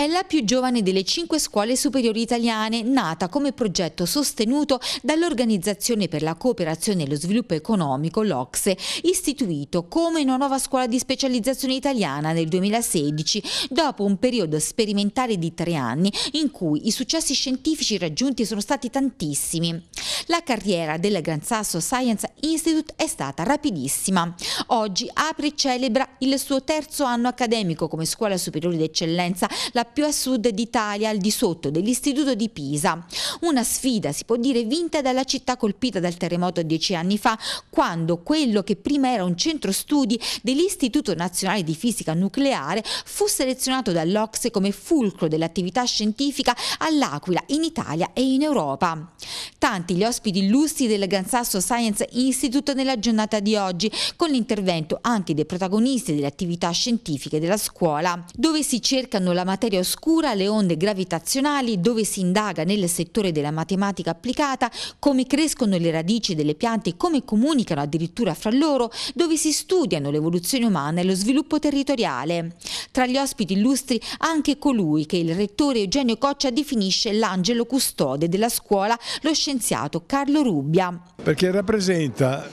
È la più giovane delle cinque scuole superiori italiane, nata come progetto sostenuto dall'Organizzazione per la Cooperazione e lo Sviluppo Economico, l'Ocse, istituito come una nuova scuola di specializzazione italiana nel 2016, dopo un periodo sperimentale di tre anni in cui i successi scientifici raggiunti sono stati tantissimi. La carriera del Gran Sasso Science Institute è stata rapidissima. Oggi Apri celebra il suo terzo anno accademico come scuola superiore d'eccellenza, la più a sud d'Italia, al di sotto dell'Istituto di Pisa. Una sfida, si può dire, vinta dalla città colpita dal terremoto dieci anni fa, quando quello che prima era un centro studi dell'Istituto Nazionale di Fisica Nucleare fu selezionato dall'Ocse come fulcro dell'attività scientifica all'Aquila, in Italia e in Europa. Tanti gli ospiti illustri del Gansasso Science Institute nella giornata di oggi, con l'intervento anche dei protagonisti delle attività scientifiche della scuola, dove si cercano la materia oscura, le onde gravitazionali, dove si indaga nel settore della matematica applicata, come crescono le radici delle piante, e come comunicano addirittura fra loro, dove si studiano l'evoluzione umana e lo sviluppo territoriale. Tra gli ospiti illustri anche colui che il rettore Eugenio Coccia definisce l'angelo custode della scuola, lo scienziato scienziato Carlo Rubbia. Perché rappresenta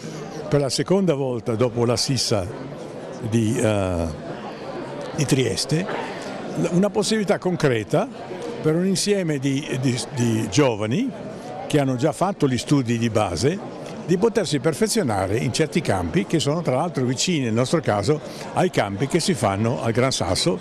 per la seconda volta dopo la Sissa di, uh, di Trieste una possibilità concreta per un insieme di, di, di giovani che hanno già fatto gli studi di base di potersi perfezionare in certi campi che sono tra l'altro vicini nel nostro caso ai campi che si fanno al Gran Sasso.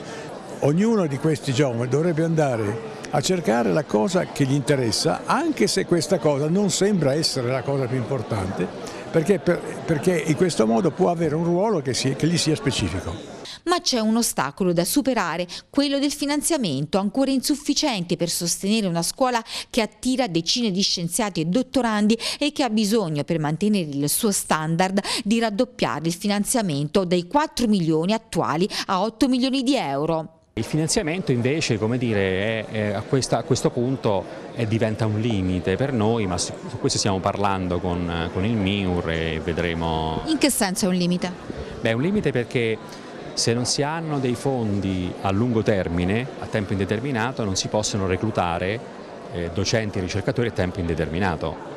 Ognuno di questi giovani dovrebbe andare a cercare la cosa che gli interessa, anche se questa cosa non sembra essere la cosa più importante, perché, per, perché in questo modo può avere un ruolo che, si, che gli sia specifico ma c'è un ostacolo da superare, quello del finanziamento, ancora insufficiente per sostenere una scuola che attira decine di scienziati e dottorandi e che ha bisogno, per mantenere il suo standard, di raddoppiare il finanziamento dai 4 milioni attuali a 8 milioni di euro. Il finanziamento invece come dire, è, è a, questa, a, questo punto è, diventa un limite per noi, ma su, su questo stiamo parlando con, con, il MIUR e vedremo... In che senso è un limite? Beh, è un limite perché se non si hanno dei fondi a lungo termine, a tempo indeterminato, non si possono reclutare eh, docenti e ricercatori a tempo indeterminato